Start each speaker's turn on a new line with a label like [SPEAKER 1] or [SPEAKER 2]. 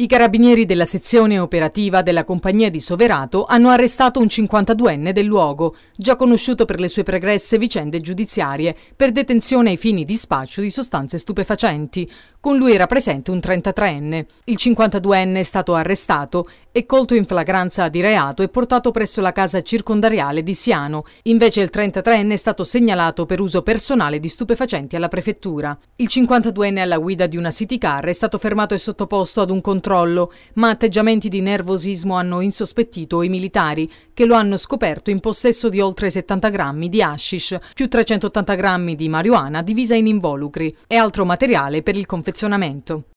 [SPEAKER 1] I carabinieri della sezione operativa della compagnia di Soverato hanno arrestato un 52enne del luogo, già conosciuto per le sue pregresse vicende giudiziarie, per detenzione ai fini di spaccio di sostanze stupefacenti. Con lui era presente un 33enne. Il 52enne è stato arrestato e colto in flagranza di reato e portato presso la casa circondariale di Siano. Invece il 33enne è stato segnalato per uso personale di stupefacenti alla prefettura. Il 52enne alla guida di una city car è stato fermato e sottoposto ad un controllo controllo, ma atteggiamenti di nervosismo hanno insospettito i militari, che lo hanno scoperto in possesso di oltre 70 grammi di hashish, più 380 grammi di marijuana divisa in involucri e altro materiale per il confezionamento.